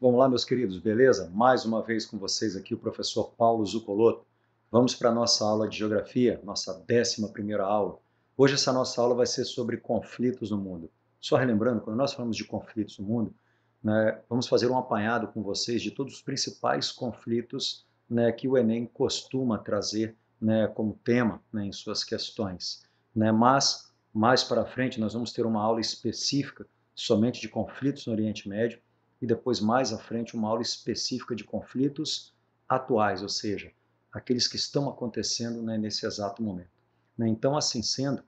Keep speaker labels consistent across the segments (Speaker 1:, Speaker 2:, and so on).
Speaker 1: Vamos lá, meus queridos, beleza? Mais uma vez com vocês aqui o professor Paulo Zucolotto. Vamos para a nossa aula de Geografia, nossa 11 aula. Hoje essa nossa aula vai ser sobre conflitos no mundo. Só relembrando, quando nós falamos de conflitos no mundo, né, vamos fazer um apanhado com vocês de todos os principais conflitos né, que o Enem costuma trazer né, como tema né, em suas questões. Né. Mas, mais para frente, nós vamos ter uma aula específica somente de conflitos no Oriente Médio e depois mais à frente uma aula específica de conflitos atuais, ou seja, aqueles que estão acontecendo né, nesse exato momento. Né? Então, assim sendo,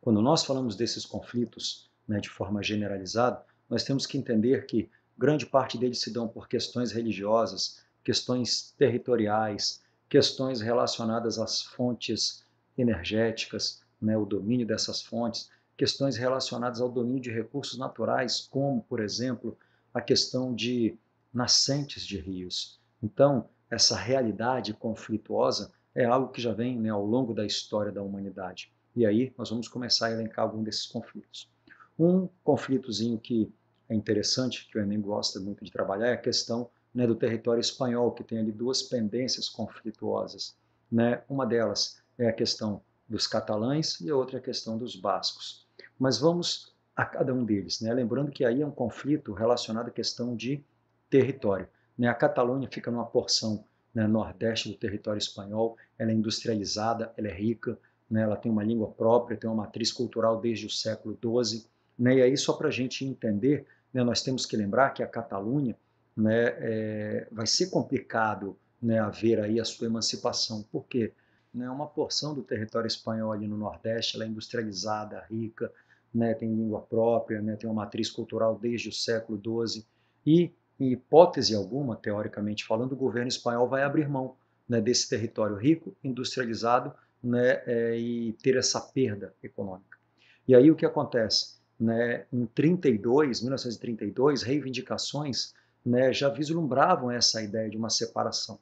Speaker 1: quando nós falamos desses conflitos né, de forma generalizada, nós temos que entender que grande parte deles se dão por questões religiosas, questões territoriais, questões relacionadas às fontes energéticas, né, o domínio dessas fontes, questões relacionadas ao domínio de recursos naturais, como, por exemplo, a questão de nascentes de rios. Então, essa realidade conflituosa é algo que já vem né, ao longo da história da humanidade. E aí nós vamos começar a elencar algum desses conflitos. Um conflitozinho que é interessante, que o Enem gosta muito de trabalhar, é a questão né, do território espanhol, que tem ali duas pendências conflituosas. Né? Uma delas é a questão dos catalães e a outra é a questão dos bascos. Mas vamos a cada um deles. Né? Lembrando que aí é um conflito relacionado à questão de território. Né? A Catalunha fica numa porção né, nordeste do território espanhol, ela é industrializada, ela é rica, né, ela tem uma língua própria, tem uma matriz cultural desde o século XII. Né? E aí, só para a gente entender, né, nós temos que lembrar que a Catalunha né, é, vai ser complicado né, haver aí a sua emancipação. Por quê? Uma porção do território espanhol ali no Nordeste ela é industrializada, rica, né, tem língua própria, né, tem uma matriz cultural desde o século XII, e, em hipótese alguma, teoricamente falando, o governo espanhol vai abrir mão né, desse território rico, industrializado, né, é, e ter essa perda econômica. E aí o que acontece? Né, em 32, 1932, reivindicações né, já vislumbravam essa ideia de uma separação.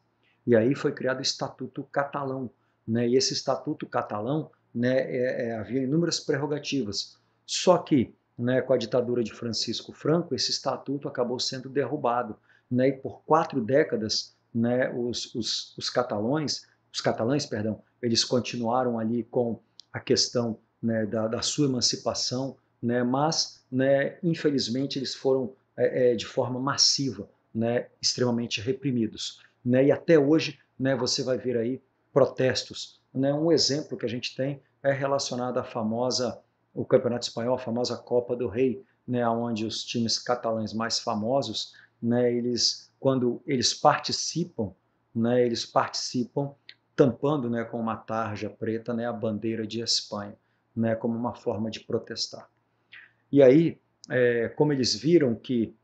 Speaker 1: E aí foi criado o Estatuto Catalão. Né, e esse Estatuto Catalão né, é, é, havia inúmeras prerrogativas, só que, né, com a ditadura de Francisco Franco, esse estatuto acabou sendo derrubado. Né, e por quatro décadas, né, os, os, os catalões, os catalães, perdão, eles continuaram ali com a questão né, da, da, sua emancipação, né, mas né, infelizmente eles foram é, é, de forma massiva, né, extremamente reprimidos, né, e até hoje né, você vai ver aí protestos. Um exemplo que a gente tem é relacionado à famosa o Campeonato Espanhol, a famosa Copa do Rei, né, onde os times catalães mais famosos, né, eles quando eles participam, né, eles participam tampando, né, com uma tarja preta, né, a bandeira de Espanha, né, como uma forma de protestar. E aí, é, como eles viram que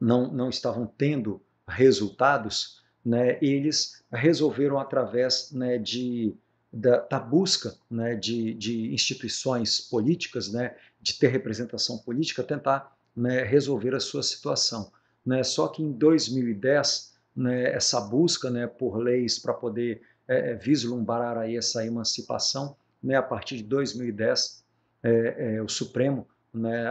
Speaker 1: não não estavam tendo resultados, né, eles resolveram através, né, de da, da busca né, de, de, instituições políticas, né, de ter representação política, tentar né, resolver a sua situação. Né. Só que em 2010, né, essa busca né, por leis para poder é, é vislumbrar aí essa emancipação, a partir de 2010, é, é, o Supremo,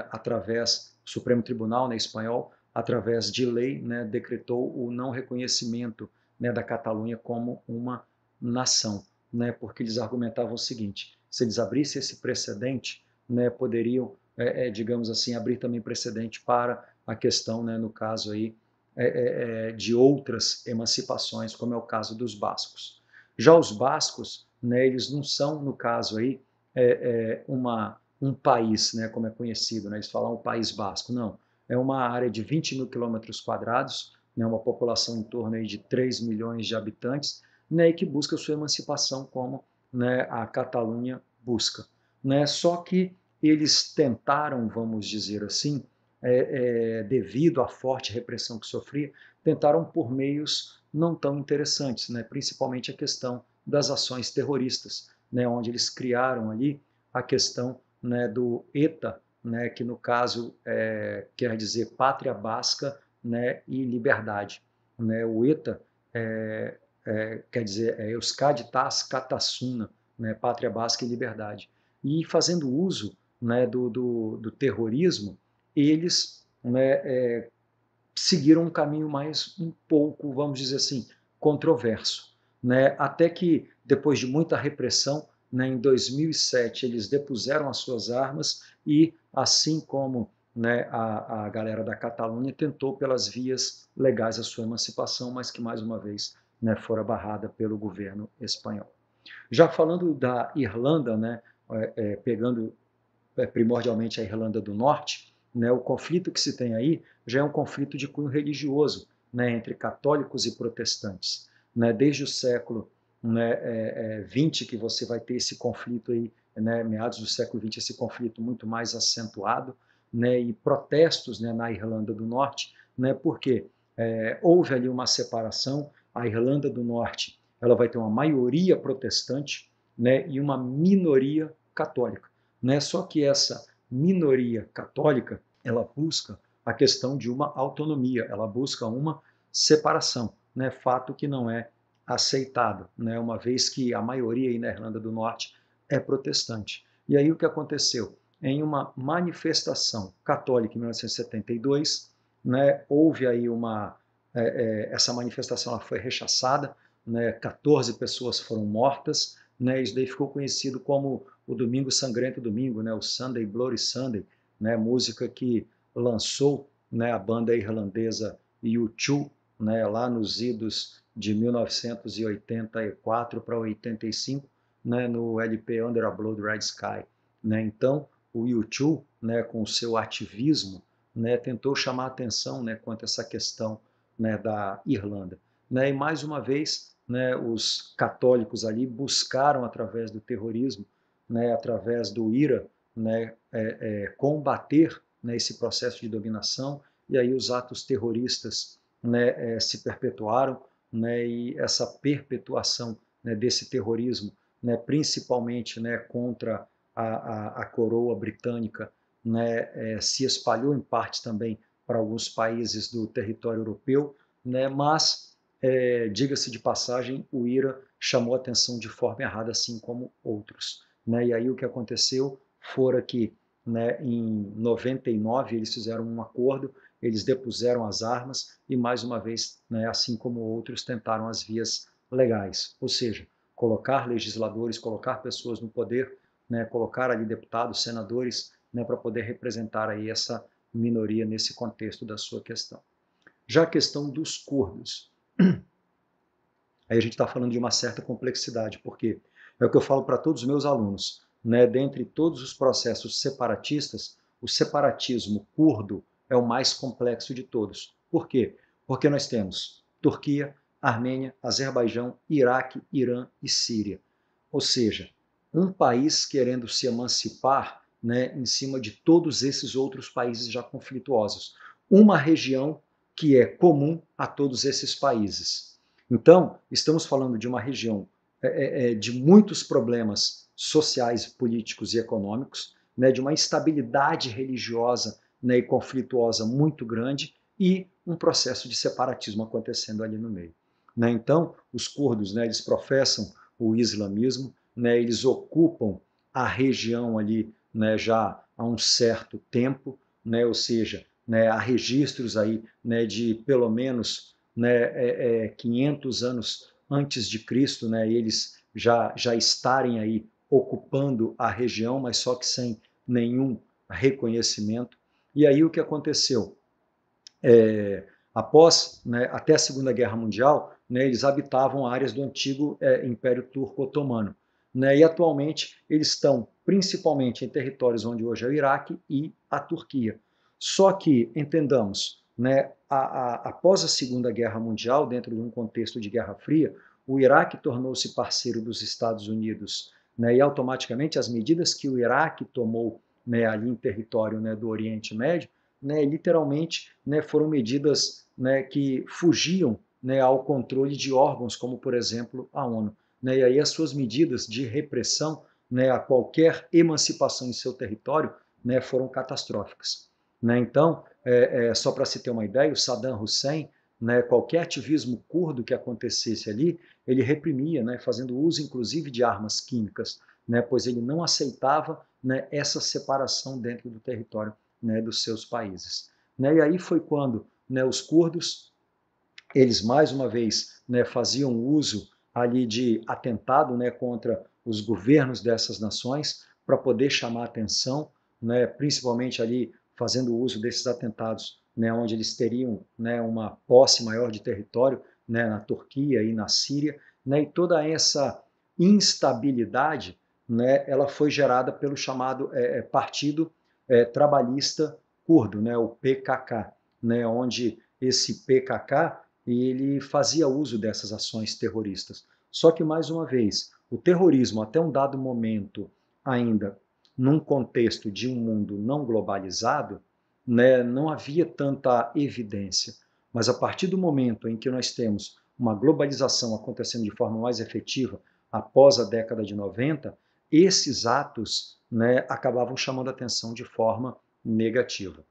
Speaker 1: através do Supremo Tribunal espanhol, através de lei, decretou o não reconhecimento da Catalunha como uma nação né, porque eles argumentavam o seguinte: se eles abrissem esse precedente, né, poderiam, é, é, digamos assim, abrir também precedente para a questão, né, no caso aí, é, é, é de outras emancipações, como é o caso dos bascos. Já os bascos, né, eles não são, no caso aí, é, uma, um país, né, como é conhecido, né, eles falam um país basco, não. É uma área de 20 mil quilômetros quadrados, né, uma população em torno aí de 3 milhões de habitantes, né, e que busca sua emancipação como né, a Catalunha busca. Né? Só que eles tentaram, vamos dizer assim, é, é, devido à forte repressão que sofria, tentaram por meios não tão interessantes, né? principalmente a questão das ações terroristas, né? onde eles criaram ali a questão né, do ETA, né, que no caso é, quer dizer Pátria Basca né, e Liberdade. Né? O ETA é, é, quer dizer, é Euskaditas Katasuna, né, Pátria Basca e Liberdade. E fazendo uso né, do, do, do, terrorismo, eles né, é, seguiram um caminho mais um pouco, vamos dizer assim, controverso. Né? Até que, depois de muita repressão, né, em 2007 eles depuseram as suas armas e, assim como né, a, a galera da Catalunha tentou pelas vias legais a sua emancipação, mas que mais uma vez né, fora barrada pelo governo espanhol. Já falando da Irlanda, né, é, é, pegando é, primordialmente a Irlanda do Norte, né, o conflito que se tem aí já é um conflito de cunho religioso né, entre católicos e protestantes. Né, desde o século né, 20 é, é, que você vai ter esse conflito aí, né, meados do século 20 esse conflito muito mais acentuado, né, e protestos né, na Irlanda do Norte, né, porque é, houve ali uma separação a Irlanda do Norte ela vai ter uma maioria protestante né, e uma minoria católica. Né? Só que essa minoria católica ela busca a questão de uma autonomia, ela busca uma separação, né? fato que não é aceitado, né? uma vez que a maioria aí na Irlanda do Norte é protestante. E aí o que aconteceu? Em uma manifestação católica em 1972, né, houve aí uma é, é, essa manifestação ela foi rechaçada, né, 14 pessoas foram mortas, né, isso daí ficou conhecido como o Domingo Sangrento Domingo, né, o Sunday Bloody Sunday, né, música que lançou né, a banda irlandesa U2 né, lá nos idos de 1984 para 85, né, no LP Under a Blood Red Sky. Né? Então, o U2, né, com o seu ativismo, né, tentou chamar atenção né, quanto a essa questão né, da Irlanda. Né? E mais uma vez, né, os católicos ali buscaram através do terrorismo, né, através do IRA, né, é, é, combater né, esse processo de dominação. E aí os atos terroristas né, é, se perpetuaram né, e essa perpetuação né, desse terrorismo, né, principalmente né, contra a, a, a coroa britânica, né, é, se espalhou em parte também para alguns países do território europeu, né? mas, é, diga-se de passagem, o IRA chamou atenção de forma errada, assim como outros. Né? E aí o que aconteceu fora que né, em 99 eles fizeram um acordo, eles depuseram as armas e mais uma vez, né, assim como outros, tentaram as vias legais, ou seja, colocar legisladores, colocar pessoas no poder, né, colocar ali deputados, senadores, né, para poder representar aí essa minoria nesse contexto da sua questão. Já a questão dos curdos. Aí a gente está falando de uma certa complexidade, porque é o que eu falo para todos os meus alunos. Né? Dentre todos os processos separatistas, o separatismo curdo é o mais complexo de todos. Por quê? Porque nós temos Turquia, Armênia, Azerbaijão, Iraque, Irã e Síria. Ou seja, um país querendo se emancipar né, em cima de todos esses outros países já conflituosos. Uma região que é comum a todos esses países. Então, estamos falando de uma região é, é, é, de muitos problemas sociais, políticos e econômicos, né, de uma instabilidade religiosa né, e conflituosa muito grande e um processo de separatismo acontecendo ali no meio. Né? Então, os curdos né, eles professam o islamismo, né, eles ocupam a região ali né, já há um certo tempo, né, ou seja, né, há registros aí né, de pelo menos né, é, é, 500 anos antes de Cristo, né, eles já, já estarem aí ocupando a região, mas só que sem nenhum reconhecimento. E aí o que aconteceu? É, após né, até a Segunda Guerra Mundial, né, eles habitavam áreas do antigo é, Império Turco Otomano, né, e atualmente eles estão principalmente em territórios onde hoje é o Iraque e a Turquia. Só que, entendamos, né, a, a, após a Segunda Guerra Mundial, dentro de um contexto de Guerra Fria, o Iraque tornou-se parceiro dos Estados Unidos né, e automaticamente as medidas que o Iraque tomou né, ali em território né, do Oriente Médio, né, literalmente né, foram medidas né, que fugiam ao controle de órgãos como, por exemplo, a ONU. e aí as suas medidas de repressão né, a qualquer emancipação em seu território né, foram catastróficas. Né? Então, é, é, só para se ter uma ideia, o Saddam Hussein, né, qualquer ativismo curdo que acontecesse ali, ele reprimia, né, fazendo uso inclusive de armas químicas, né, pois ele não aceitava né, essa separação dentro do território né, dos seus países. Né, e aí foi quando né, os curdos, eles mais uma vez né, faziam uso ali de atentado né, contra os governos dessas nações para poder chamar atenção, né, principalmente ali fazendo uso desses atentados, né, onde eles teriam né, uma posse maior de território né, na Turquia e na Síria, né, e toda essa instabilidade, né, ela foi gerada pelo chamado é, partido é, trabalhista curdo, né, o PKK, né, onde esse PKK ele fazia uso dessas ações terroristas. Só que mais uma vez o terrorismo, até um dado momento, ainda num contexto de um mundo não globalizado, né, não havia tanta evidência. Mas a partir do momento em que nós temos uma globalização acontecendo de forma mais efetiva após a década de 90, esses atos né, acabavam chamando atenção de forma negativa.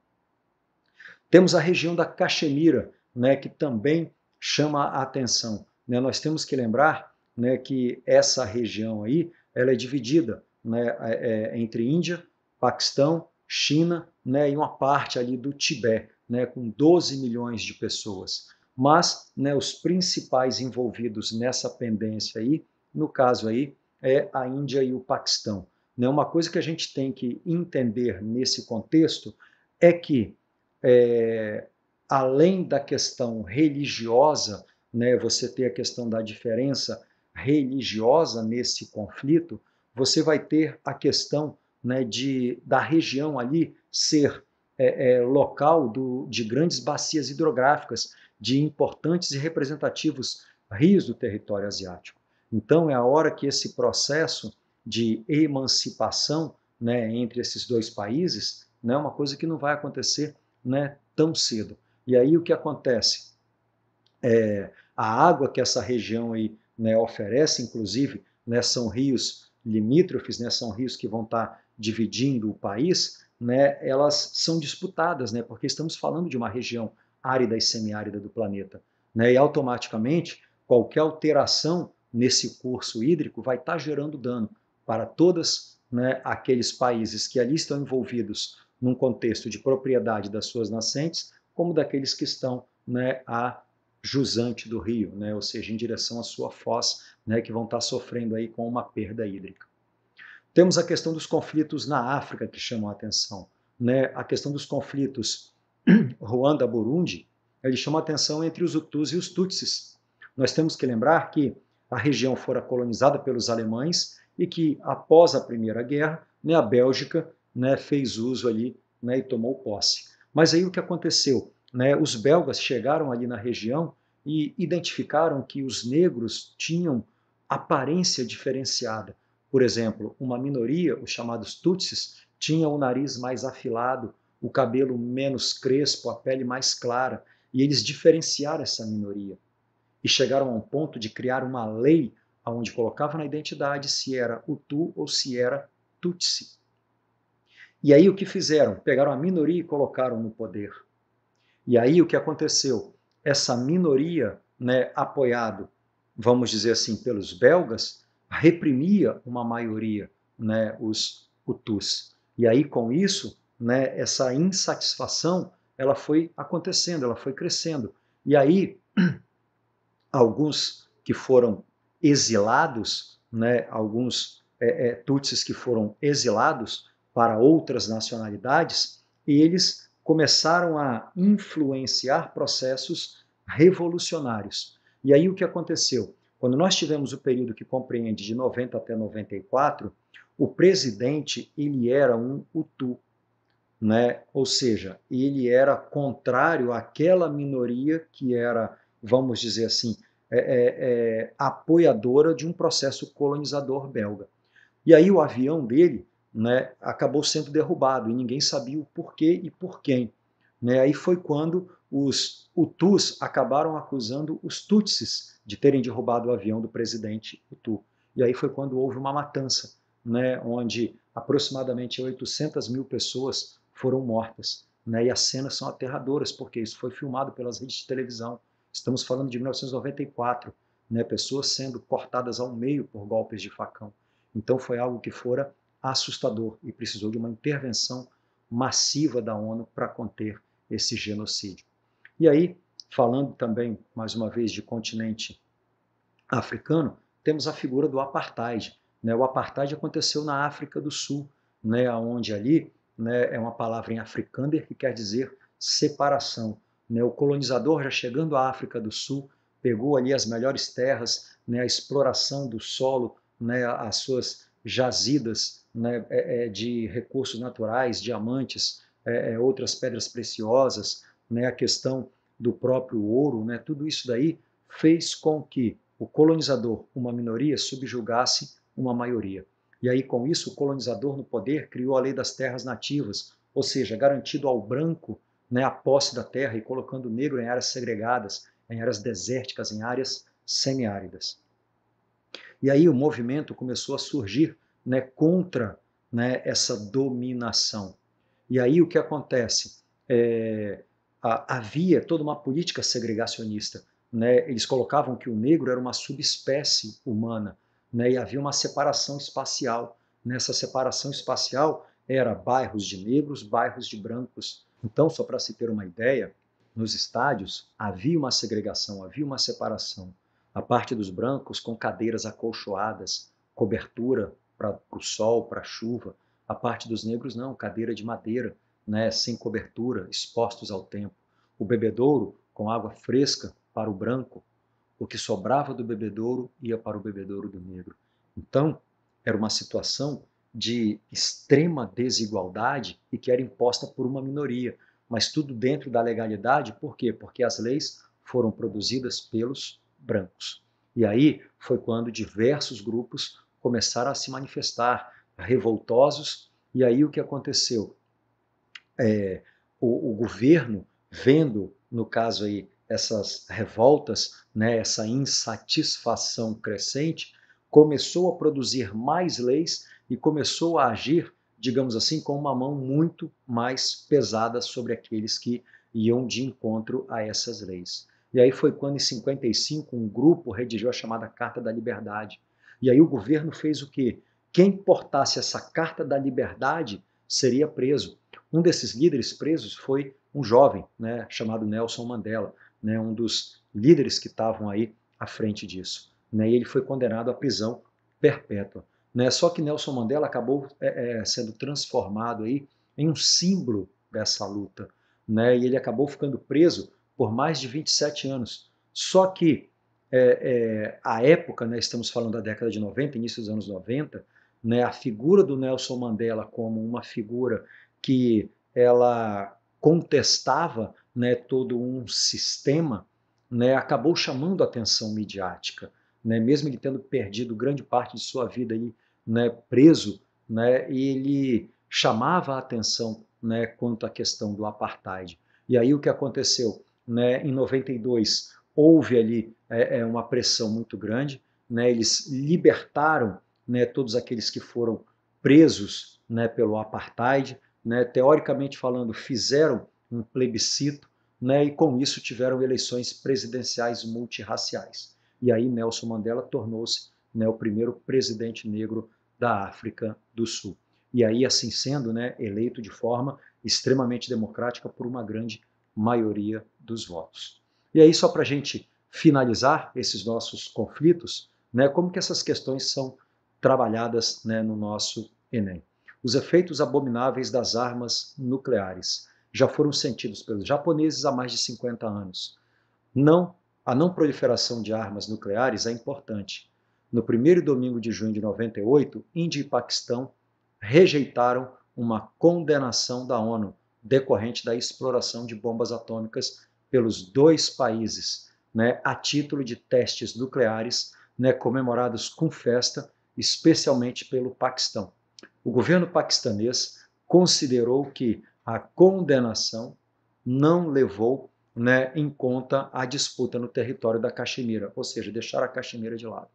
Speaker 1: Temos a região da Caxemira, né, que também chama a atenção. Né. Nós temos que lembrar né, que essa região aí ela é dividida né, é, é, entre Índia, Paquistão, China né, e uma parte ali do Tibete, né, com 12 milhões de pessoas. Mas né, os principais envolvidos nessa pendência aí, no caso aí, é a Índia e o Paquistão. Né? Uma coisa que a gente tem que entender nesse contexto é que, é, além da questão religiosa, né, você tem a questão da diferença religiosa nesse conflito, você vai ter a questão né, de, da região ali ser é, é, local do, de grandes bacias hidrográficas, de importantes e representativos rios do território asiático. Então, é a hora que esse processo de emancipação né, entre esses dois países né, é né, uma coisa que não vai acontecer né, tão cedo. E aí o que acontece? É, a água que essa região aí né, oferece, inclusive, né, são rios limítrofes, né, são rios que vão estar tá dividindo o país, né, elas são disputadas, né, porque estamos falando de uma região árida e semiárida do planeta. Né, e automaticamente, qualquer alteração nesse curso hídrico vai estar tá gerando dano para todos né, aqueles países que ali estão envolvidos num contexto de propriedade das suas nascentes, como daqueles que estão né, a jusante do rio, né? ou seja, em direção à sua foz, né? que vão estar tá sofrendo aí com uma perda hídrica. Temos a questão dos conflitos na África que chamam a atenção. Né? A questão dos conflitos Ruanda-Burundi, ele chama a atenção entre os Hutus e os Tutsis. Nós temos que lembrar que a região fora colonizada pelos alemães e que após a Primeira Guerra, né, a Bélgica né, fez uso ali né, e tomou posse. Mas aí o que aconteceu? Né? Os belgas chegaram ali na região e identificaram que os negros tinham aparência diferenciada. Por exemplo, uma minoria, os chamados Tutsis, tinha o nariz mais afilado, o cabelo menos crespo, a pele mais clara, e eles diferenciaram essa minoria. E chegaram a um ponto de criar uma lei onde colocava na identidade se era Hutu ou se era Tutsi. E aí o que fizeram? Pegaram a minoria e colocaram no poder. E aí o que aconteceu? Essa minoria, né, apoiado, vamos dizer assim, pelos belgas, reprimia uma maioria, né, os hutus. E aí com isso, né, essa insatisfação, ela foi acontecendo, ela foi crescendo. E aí alguns que foram exilados, né, alguns é, é, tutsis que foram exilados para outras nacionalidades, eles começaram a influenciar processos revolucionários. E aí o que aconteceu? Quando nós tivemos o período que compreende de 90 até 94, o presidente ele era um utu, né? Ou seja, ele era contrário àquela minoria que era, vamos dizer assim, é, é, é, apoiadora de um processo colonizador belga. E aí o avião dele né, acabou sendo derrubado e ninguém sabia o porquê e por quem. Né? Aí foi quando os Hutus acabaram acusando os Tutsis de terem derrubado o avião do presidente Hutu. E aí foi quando houve uma matança, né, onde aproximadamente 800 mil pessoas foram mortas. Né, e as cenas são aterradoras, porque isso foi filmado pelas redes de televisão. Estamos falando de 1994, né, pessoas sendo cortadas ao meio por golpes de facão. Então foi algo que fora assustador e precisou de uma intervenção massiva da ONU para conter esse genocídio. E aí, falando também, mais uma vez, de continente africano, temos a figura do apartheid. Né? O apartheid aconteceu na África do Sul, né? onde ali né, é uma palavra em africânder que quer dizer separação. Né? O colonizador, já chegando à África do Sul, pegou ali as melhores terras, né, a exploração do solo, né, as suas jazidas né, é, é, de recursos naturais, diamantes, é, é, outras pedras preciosas, né, a questão do próprio ouro, né, tudo isso daí fez com que o colonizador, uma minoria, subjugasse uma maioria. E aí, com isso, o colonizador no poder criou a lei das terras nativas, ou seja, garantido ao branco né, a posse da terra e colocando o negro em áreas segregadas, em áreas desérticas, em áreas semiáridas. E aí o movimento começou a surgir né, contra né, essa dominação. E aí o que acontece? É, a, havia toda uma política segregacionista. Né? Eles colocavam que o negro era uma subespécie humana né? e havia uma separação espacial. Nessa separação espacial era bairros de negros, bairros de brancos. Então, só para se ter uma ideia, nos estádios havia uma segregação, havia uma separação. A parte dos brancos com cadeiras acolchoadas, cobertura para o sol, para a chuva. A parte dos negros não, cadeira de madeira, né, sem cobertura, expostos ao tempo. O bebedouro com água fresca para o branco. O que sobrava do bebedouro ia para o bebedouro do negro. Então, era uma situação de extrema desigualdade e que era imposta por uma minoria, mas tudo dentro da legalidade, por quê? Porque as leis foram produzidas pelos brancos. E aí foi quando diversos grupos começaram a se manifestar, revoltosos, e aí o que aconteceu? É, o, o, governo, vendo, no caso aí, essas revoltas, né, essa insatisfação crescente, começou a produzir mais leis e começou a agir, digamos assim, com uma mão muito mais pesada sobre aqueles que iam de encontro a essas leis. E aí foi quando, em 55, um grupo redigiu a chamada Carta da Liberdade. E aí o governo fez o quê? Quem portasse essa Carta da Liberdade seria preso. Um desses líderes presos foi um jovem, né, chamado Nelson Mandela, né, um dos líderes que estavam aí à frente disso. Né, e ele foi condenado à prisão perpétua. Né? Só que Nelson Mandela acabou é, é, sendo transformado aí em um símbolo dessa luta. Né? E ele acabou ficando preso por mais de 27 anos. Só que é, é, a época, né, estamos falando da década de 90, início dos anos 90, né, a figura do Nelson Mandela como uma figura que ela contestava né, todo um sistema, né, acabou chamando a atenção midiática, né, mesmo ele tendo perdido grande parte de sua vida aí, né, preso, né, ele chamava a atenção né, quanto à questão do apartheid. E aí o que aconteceu? né, em 92 houve ali é, é, uma pressão muito grande, né, eles libertaram né, todos aqueles que foram presos né, pelo apartheid, né, teoricamente falando, fizeram um plebiscito né, e com isso tiveram eleições presidenciais multirraciais. E aí Nelson Mandela tornou-se né, o primeiro presidente negro da África do Sul. E aí, assim sendo, né, eleito de forma extremamente democrática por uma grande maioria dos votos. E aí, só para a gente finalizar esses nossos conflitos, né, como que essas questões são trabalhadas né, no nosso Enem. Os efeitos abomináveis das armas nucleares já foram sentidos pelos japoneses há mais de 50 anos. Não, a não proliferação de armas nucleares é importante. No primeiro domingo de junho de 98, Índia e Paquistão rejeitaram uma condenação da ONU decorrente da exploração de bombas atômicas pelos dois países, né, a título de testes nucleares né, comemorados com festa, especialmente pelo Paquistão. O governo paquistanês considerou que a condenação não levou né, em conta a disputa no território da Caxemira, ou seja, deixar a Caxemira de lado,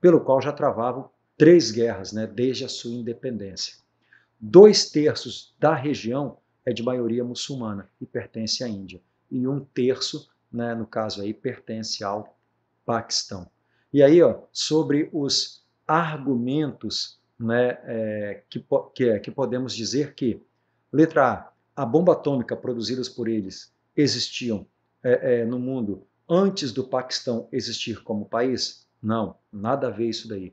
Speaker 1: pelo qual já travavam três guerras né, desde a sua independência. Dois terços da região é de maioria muçulmana e pertence à Índia. E um terço, né, no caso aí, pertence ao Paquistão. E aí, ó, sobre os argumentos né, é, que, que, é, que podemos dizer que, letra A, a bomba atômica produzidas por eles existiam é, é, no mundo antes do Paquistão existir como país? Não, nada a ver isso daí.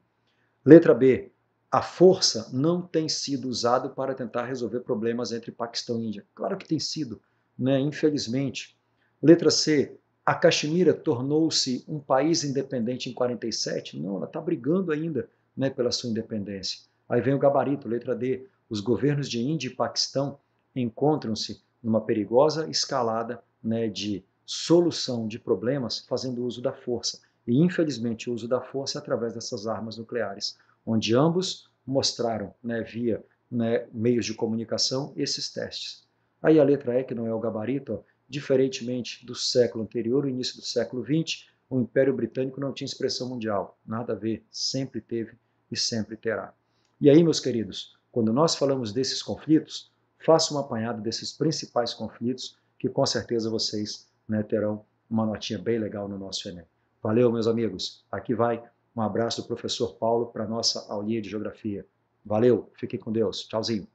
Speaker 1: Letra B, a força não tem sido usada para tentar resolver problemas entre Paquistão e Índia. Claro que tem sido, né? infelizmente. Letra C. A Caxemira tornou-se um país independente em 47? Não, ela está brigando ainda né, pela sua independência. Aí vem o gabarito, letra D. Os governos de Índia e Paquistão encontram-se numa perigosa escalada né, de solução de problemas fazendo uso da força. E, infelizmente, o uso da força é através dessas armas nucleares onde ambos mostraram né, via né, meios de comunicação esses testes. Aí a letra E, que não é o gabarito, ó, diferentemente do século anterior, o início do século XX, o Império Britânico não tinha expressão mundial. Nada a ver, sempre teve e sempre terá. E aí, meus queridos, quando nós falamos desses conflitos, faça uma apanhada desses principais conflitos, que com certeza vocês né, terão uma notinha bem legal no nosso Enem. Valeu, meus amigos. Aqui vai um abraço do professor Paulo para nossa aulinha de geografia. Valeu, fiquem com Deus. Tchauzinho.